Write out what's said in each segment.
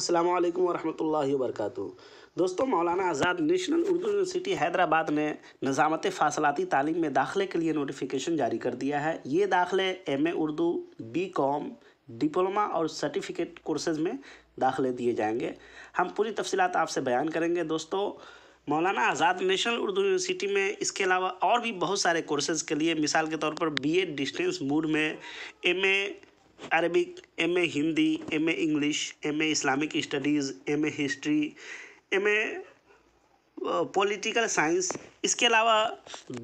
अस्सलाम वालेकुम वरहमतुल्लाहि वबरकاتہ दोस्तों मौलाना आज़ाद नेशनल उर्दू यूनिवर्सिटी हैदराबाद ने नज़ामत फासलाती तालीम में दाखिले के लिए नोटिफिकेशन जारी कर दिया है ये दाखिले M A Urdu B com diploma और सर्टिफिकेट कोर्सेज़ में दाखिले दिए जाएंगे हम पूरी तफसीत आपसे बयान करेंगे दोस्तों मौलाना आज़ाद नेशनल उर्दू यूनिवर्सिटी में इसके अलावा और भी बहुत सारे कोर्सेज़ के लिए मिसाल के तौर पर बी ए डिस्टेंस मूड में M A Arabic M A Hindi M A English M A Islamic studies M A history M A political science इसके अलावा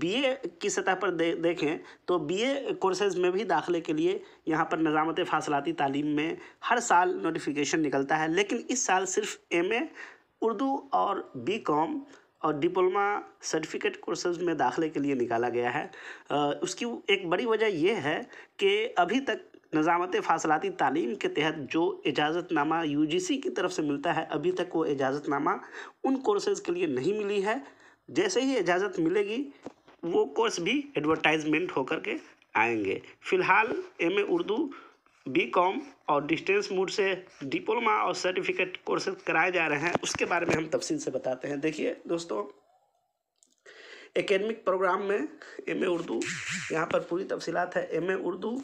बी ए की सतह पर दे, देखें तो ए कोर्सेज़ में भी दाखिले के लिए यहाँ पर निज़ामत फासलाती तालीम में हर साल नोटिफिकेशन निकलता है लेकिन इस साल सिर्फ ए उर्दू और बी कॉम और डिप्लोमा सर्टिफिकेट कोर्सेज में दाखिले के लिए निकाला गया है उसकी एक बड़ी वजह यह है कि अभी तक नजामत फासलाती तालीम के तहत जो इजाज़तनामा यू जी सी की तरफ से मिलता है अभी तक वो इजाज़तनामा उन कोर्सेज़ के लिए नहीं मिली है जैसे ही इजाज़त मिलेगी वो कोर्स भी एडवर्टाइजमेंट होकर के आएंगे फ़िलहाल M A Urdu B com और डिस्टेंस मूड से डिप्लोमा और सर्टिफिकेट कोर्सेज कराए जा रहे हैं उसके बारे में हम तफसील से बताते हैं देखिए दोस्तों एकेडमिक प्रोग्राम में एम ए उर्दू यहाँ पर पूरी तफसीत है M A Urdu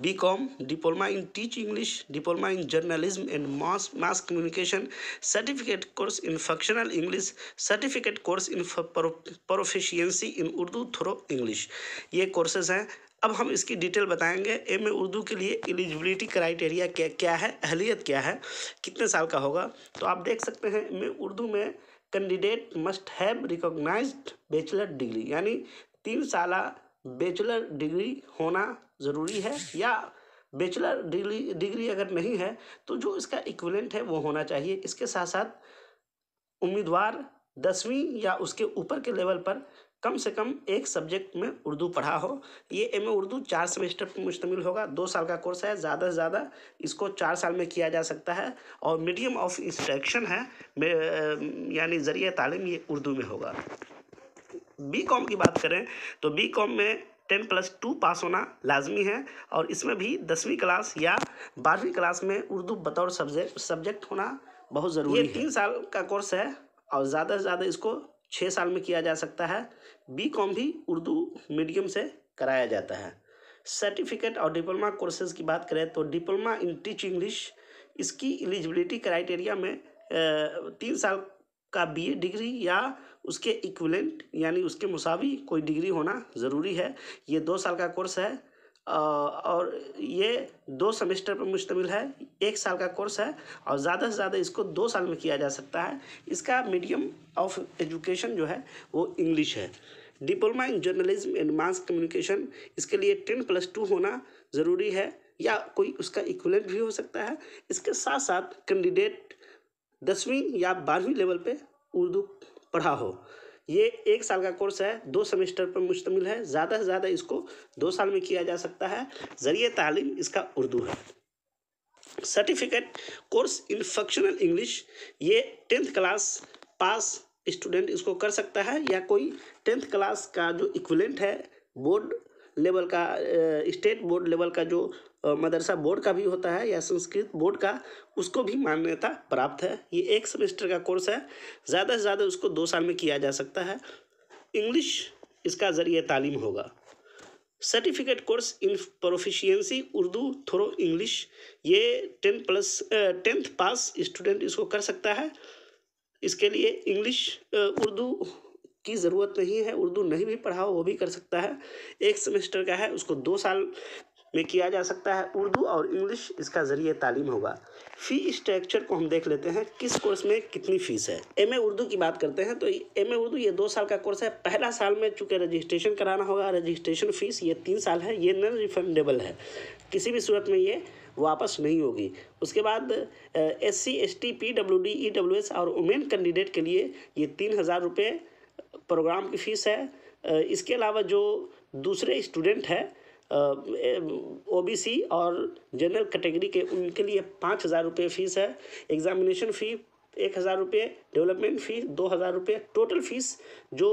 B com diploma in teach English diploma in journalism and mass mass communication certificate course in functional English certificate course in proficiency in Urdu through English ये कोर्सेज हैं अब हम इसकी डिटेल बताएंगे एम ए उर्दू के लिए एलिजिबिलिटी क्राइटेरिया क्या क्या है अहलियत क्या है कितने साल का होगा तो आप देख सकते हैं एम ए उर्दू में candidate must have recognise bachelor degree यानी तीन साल बेचलर डिग्री होना ज़रूरी है या बेचलर डिग्री डिग्री अगर नहीं है तो जो इसका इक्विलेंट है वो होना चाहिए इसके साथ साथ उम्मीदवार दसवीं या उसके ऊपर के लेवल पर कम से कम एक सब्जेक्ट में उर्दू पढ़ा हो ये एम उर्दू चार सेमेस्टर पर मुश्तमिल होगा दो साल का कोर्स है ज़्यादा से ज़्यादा इसको चार साल में किया जा सकता है और मीडियम ऑफ इंस्ट्रक्शन है यानी ज़रिए तालीम ये उर्दू में होगा बी कॉम की बात करें तो बी कॉम में टेन प्लस टू पास होना लाजमी है और इसमें भी दसवीं क्लास या बारहवीं क्लास में उर्दू बतौर सब्जेक्ट सब्जेक्ट होना बहुत ज़रूरी है तीन साल का कोर्स है और ज़्यादा से ज़्यादा इसको छः साल में किया जा सकता है बी कॉम भी उर्दू मीडियम से कराया जाता है सर्टिफिकेट और डिप्लोमा कोर्सेज की बात करें तो डिप्लोमा इन टीच इंग्लिश इसकी एलिजिबिलिटी क्राइटेरिया में तीन साल का बीए डिग्री या उसके इक्वलेंट यानी उसके मुसावी कोई डिग्री होना ज़रूरी है ये दो साल का कोर्स है और ये दो सेमेस्टर पर मुश्तमिल है एक साल का कोर्स है और ज़्यादा से ज़्यादा इसको दो साल में किया जा सकता है इसका मीडियम ऑफ एजुकेशन जो है वो इंग्लिश है diploma in journalism and mass communication इसके लिए टेन प्लस टू होना ज़रूरी है या कोई उसका इक्वलेंट भी हो सकता है इसके साथ साथ कैंडिडेट दसवीं या बारहवीं लेवल पे उर्दू पढ़ा हो ये एक साल का कोर्स है दो सेमेस्टर पर मुश्तमिल है ज़्यादा से ज़्यादा इसको दो साल में किया जा सकता है ज़रिए तालीम इसका उर्दू है certificate course in functional English ये टेंथ क्लास पास स्टूडेंट इसको कर सकता है या कोई टेंथ क्लास का जो इक्वलेंट है बोर्ड लेवल का स्टेट बोर्ड लेवल का जो मदरसा बोर्ड का भी होता है या संस्कृत बोर्ड का उसको भी मान्यता प्राप्त है ये एक सेमेस्टर का कोर्स है ज़्यादा से ज़्यादा उसको दो साल में किया जा सकता है इंग्लिश इसका ज़रिए तालीम होगा certificate course in proficiency Urdu through English ये ten plus tenth pass student इसको कर सकता है इसके लिए इंग्लिश उर्दू की ज़रूरत नहीं तो है उर्दू नहीं भी पढ़ाओ वो भी कर सकता है एक सेमेस्टर का है उसको दो साल में किया जा सकता है उर्दू और इंग्लिश इसका ज़रिए तालीम होगा फ़ी स्ट्रक्चर को हम देख लेते हैं किस कोर्स में कितनी फ़ीस है एम ए उर्दू की बात करते हैं तो एम ए उर्दू ये दो साल का कोर्स है पहला साल में चूँकि रजिस्ट्रेशन कराना होगा रजिस्ट्रेशन फ़ीस ये तीन साल है ये नॉन रिफंडेबल है किसी भी सूरत में ये वापस नहीं होगी उसके बाद S C S T P W D E W S और वुमेन कैंडिडेट के लिए ये तीन हज़ार रुपये प्रोग्राम की फ़ीस है इसके अलावा जो दूसरे स्टूडेंट है ओ बी सी और जनरल कैटेगरी के उनके लिए पाँच हज़ार रुपये फ़ीस है एग्ज़ामिनेशन फ़ी एक हज़ार रुपये डेवलपमेंट फ़ीस दो हज़ार रुपये टोटल फ़ीस जो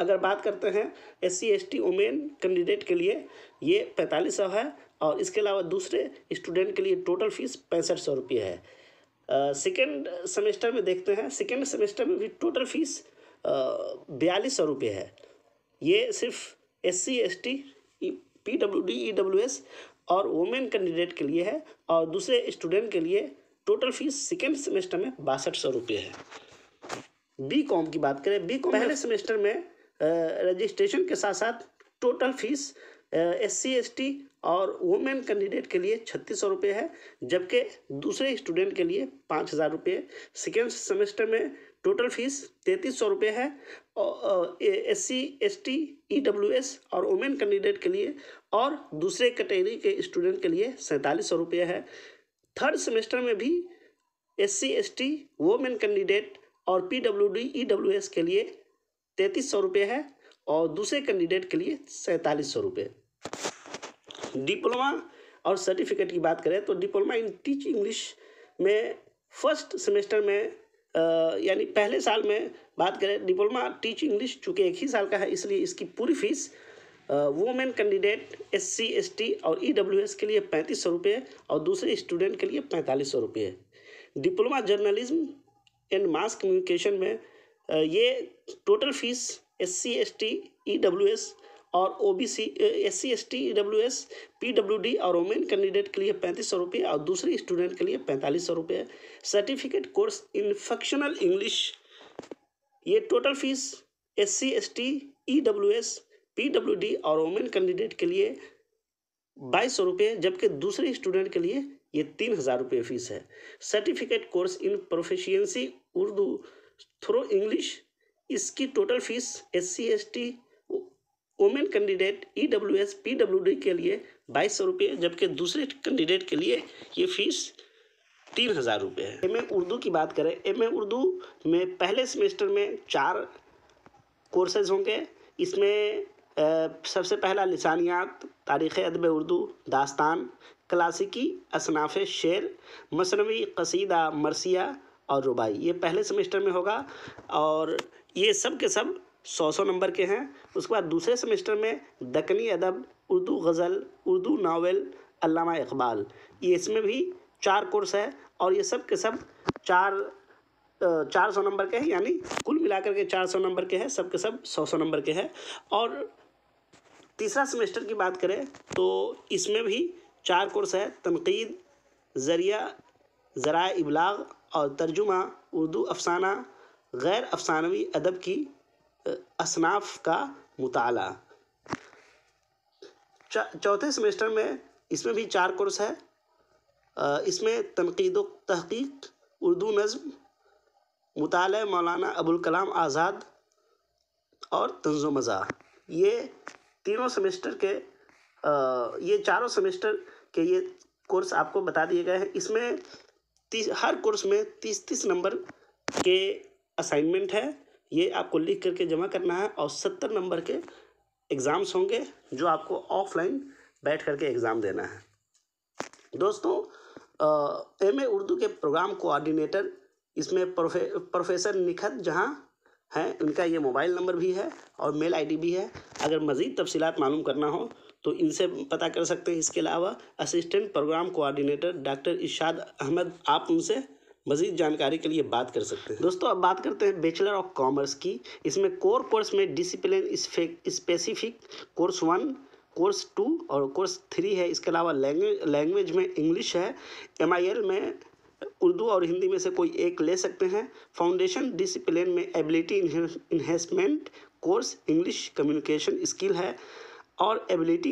अगर बात करते हैं S C S T women candidate के लिए ये पैंतालीस सौ है और इसके अलावा दूसरे स्टूडेंट के लिए टोटल फ़ीस पैंसठ सौ रुपये है सेकेंड सेमेस्टर में देखते हैं सेकेंड सेमेस्टर में भी टोटल फीस बयालीस सौ रुपये है ये सिर्फ S C S T P W D E W S और वोमेन कैंडिडेट के लिए है और दूसरे स्टूडेंट के लिए टोटल फीस सेकेंड सेमेस्टर में बासठ सौ रुपये है बी कॉम की बात करें बी कॉम पहले सेमेस्टर में रजिस्ट्रेशन के साथ साथ total fees S C S T और वुमेन कैंडिडेट के लिए छत्तीस सौ रुपये है जबकि दूसरे स्टूडेंट के लिए पाँच हज़ार रुपये सेकेंड सेमेस्टर में टोटल फीस तैंतीस सौ रुपये है S C S T E W S और वुमेन कैंडिडेट के लिए और दूसरे कैटेगरी के स्टूडेंट के लिए सैंतालीस सौ रुपये है थर्ड सेमेस्टर में भी S C S T women candidate और P W D E W S के लिए तैंतीस सौ रुपये है और दूसरे कैंडिडेट के लिए सैंतालीस सौ रुपये डिप्लोमा और सर्टिफिकेट की बात करें तो डिप्लोमा इन टीच इंग्लिश में फर्स्ट सेमेस्टर में यानी पहले साल में बात करें डिप्लोमा टीच इंग्लिश चूँकि एक ही साल का है इसलिए इसकी पूरी fees women candidate S C S T और ई डब्ल्यू एस के लिए पैंतीस सौ रुपये और दूसरे स्टूडेंट के लिए पैंतालीस सौ रुपये diploma journalism and mass communication में ये total fees S C S T E W S और O B C S C S T W S P W D और वोमेन कैंडिडेट e के लिए पैंतीस सौ रुपये और दूसरे स्टूडेंट के लिए पैंतालीस सौ रुपये certificate course in functional English ये total fees S C S T E W S P W D और वोमेन कैंडिडेट e के लिए बाईस सौ रुपये जबकि दूसरे स्टूडेंट के लिए ये तीन हज़ार रुपये फीस है certificate course in proficiency Urdu through English इसकी total fees S C S T women candidate E W S P W D के लिए बाईस सौ रुपये जबकि दूसरे कैंडिडेट के लिए ये फीस तीन हज़ार रुपये है एम ए उर्दू की बात करें एम ए उर्दू में पहले सेमेस्टर में चार कोर्सेज होंगे इसमें सबसे पहला लसानियात तारीख़ अदब उर्दू दास्तान क्लासिकी असनाफ़ शेर मसनवी कसीदा मरसिया और रुबाई ये पहले सेमेस्टर में होगा और ये सब के सब सौ सौ नंबर के हैं उसके बाद दूसरे सेमेस्टर में दक्कनी अदब उर्दू गज़ल उर्दू नावल अलामा इकबाल ये इसमें भी चार कोर्स है और ये सब के सब चार चार सौ नंबर के हैं यानी कुल मिलाकर के चार सौ नंबर के हैं सब के सब सौ सौ नंबर के हैं और तीसरा सेमेस्टर की बात करें तो इसमें भी चार कोर्स है तनकीद ज़रिया ज़रा इबलाग और तर्जुमा उर्दू अफसाना गैर अफसानवी अदब की असनाफ का मताल चौथे सेमेस्टर में इसमें भी चार कोर्स है इसमें तनकीद तहकीक उर्दू नज़म मुताल मौलाना अबुल कलाम आज़ाद और तंजो मज़ा ये तीनों सेमेस्टर के ये चारों सेमेस्टर के ये कोर्स आपको बता दिए गए हैं इसमें हर कोर्स में तीस तीस नंबर के असाइनमेंट है ये आपको लिख करके जमा करना है और सत्तर नंबर के एग्ज़ाम्स होंगे जो आपको ऑफलाइन बैठ करके एग्ज़ाम देना है दोस्तों एम ए उर्दू के प्रोग्राम कोऑर्डिनेटर इसमें प्रोफे प्रोफेसर निखत जहाँ हैं उनका ये मोबाइल नंबर भी है और मेल आईडी भी है अगर मज़ीद तफसीत मालूम करना हो तो इनसे पता कर सकते हैं इसके अलावा assistant programme coordinator doctor इशाद Ahmad आप उनसे मजीद जानकारी के लिए बात कर सकते हैं दोस्तों अब बात करते हैं बैचलर ऑफ कॉमर्स की इसमें कोर कोर्स में discipline specific course one course two और कोर्स थ्री है इसके अलावा लैंग्वेज लैंग्वेज में इंग्लिश है एम में उर्दू और हिंदी में से कोई एक ले सकते हैं फाउंडेशन डिसिप्लिन में ability enhancement course English communication skill है और एबिलिटी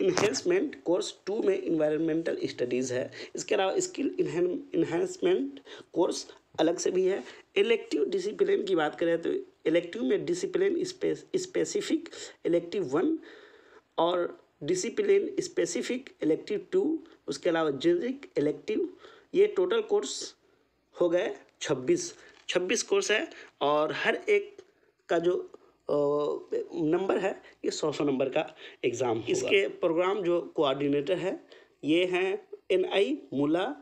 इन्हेंसमेंट कोर्स टू में इन्वायरमेंटल स्टडीज़ है इसके अलावा स्किल इन्हेंसमेंट कोर्स अलग से भी है इलेक्टिव डिसिप्लिन की बात करें तो इलेक्टिव में डिसिप्लिन स्पेसिफिक इलेक्टिव वन और डिसिप्लिन स्पेसिफिक इलेक्टिव टू उसके अलावा जेनरिक इलेक्टिव ये टोटल कोर्स हो गए छब्बीस छब्बीस कोर्स है और हर एक का जो नंबर है ये सौ सौ नंबर का एग्ज़ाम इसके प्रोग्राम जो कोऑर्डिनेटर है ये हैं एन आई मुला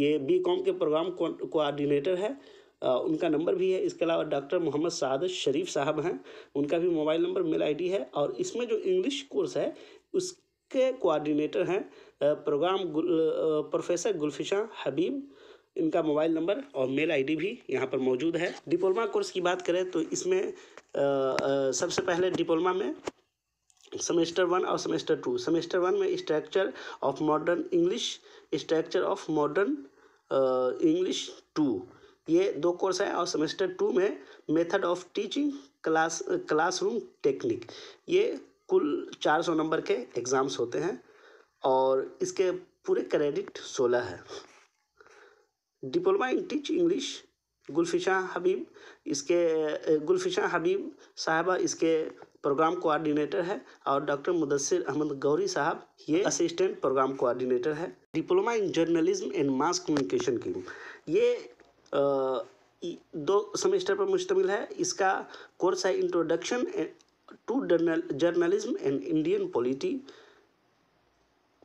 ये बी कॉम के प्रोग्राम कोऑर्डिनेटर है आ, उनका नंबर भी है इसके अलावा डॉक्टर मोहम्मद साद शरीफ साहब हैं उनका भी मोबाइल नंबर मेल आईडी है और इसमें जो इंग्लिश कोर्स है उसके कोऑर्डिनेटर हैं प्रोग्राम गुल, प्रोफेसर गुलफिशा हबीब इनका मोबाइल नंबर और मेल आईडी भी यहाँ पर मौजूद है डिप्लोमा कोर्स की बात करें तो इसमें सबसे पहले डिप्लोमा में सेमेस्टर वन और सेमेस्टर टू सेमेस्टर वन में structure of modern English structure of modern English two ये दो कोर्स है और सेमेस्टर टू में method of teaching class classroom technique ये कुल चार सौ नंबर के एग्ज़ाम्स होते हैं और इसके पूरे क्रेडिट सोलह है diploma in teach English Gulfisha Habib इसके गुलफिशा हबीब साहबा इसके प्रोग्राम कोऑर्डिनेटर है और डॉक्टर मुदसर अहमद गौरी साहब ये असिस्टेंट प्रोग्राम कोऑर्डिनेटर है diploma in journalism and mass communication की ये दो सेमेस्टर पर मुश्तमिल है इसका कोर्स है introduction to journalism and Indian polity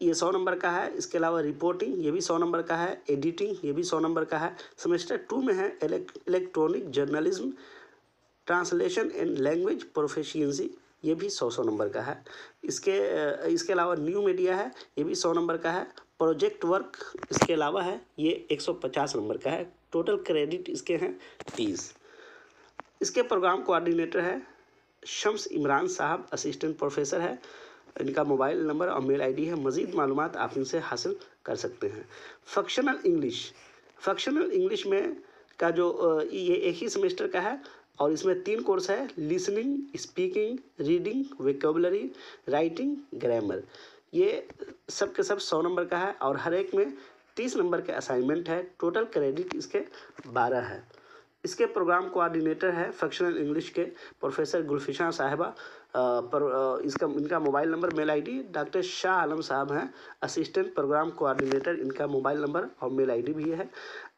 ये सौ नंबर का है इसके अलावा रिपोर्टिंग ये भी सौ नंबर का है एडिटिंग ये भी सौ नंबर का है सेमेस्टर टू में है electronic journalism translation and language proficiency ये भी सौ सौ नंबर का है इसके इसके अलावा न्यू मीडिया है ये भी सौ नंबर का है प्रोजेक्ट वर्क इसके अलावा है ये एक सौ पचास नंबर का है टोटल क्रेडिट इसके हैं तीस इसके प्रोग्राम कोऑर्डिनेटर है शम्स इमरान साहब असिस्टेंट प्रोफेसर है इनका मोबाइल नंबर और मेल आईडी है मज़ीद मालूम आप इनसे हासिल कर सकते हैं फंक्शनल इंग्लिश फंक्शनल इंग्लिश में का जो ये एक ही सेमेस्टर का है और इसमें तीन कोर्स है listening speaking reading vocabulary writing grammar ये सब के सब सौ नंबर का है और हर एक में तीस नंबर के असाइनमेंट है टोटल क्रेडिट इसके बारह है इसके प्रोग्राम कोऑर्डिनेटर है फंक्शनल इंग्लिश के प्रोफेसर गुलफिशा साहबा पर इसका इनका mobile number mail ID doctor Shah Alam साहब हैं असिस्टेंट प्रोग्राम कोऑर्डिनेटर इनका मोबाइल नंबर और मेल आईडी भी है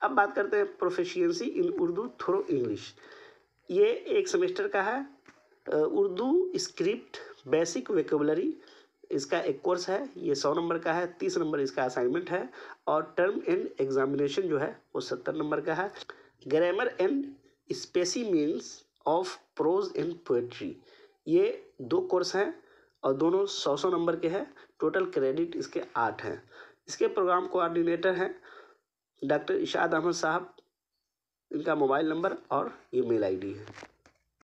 अब बात करते हैं proficiency in Urdu through English ये एक सेमेस्टर का है उर्दू स्क्रिप्ट बेसिक वेकेबलरी इसका एक कोर्स है ये सौ नंबर का है तीस नंबर इसका असाइनमेंट है और टर्म एंड एग्जामिनेशन जो है वो सत्तर नंबर का है grammar and specimens of prose and poetry ये दो कोर्स हैं और दोनों सौ सौ नंबर के हैं टोटल क्रेडिट इसके आठ हैं इसके प्रोग्राम कोऑर्डिनेटर हैं डॉक्टर इशाद अहमद साहब इनका मोबाइल नंबर और ईमेल आईडी है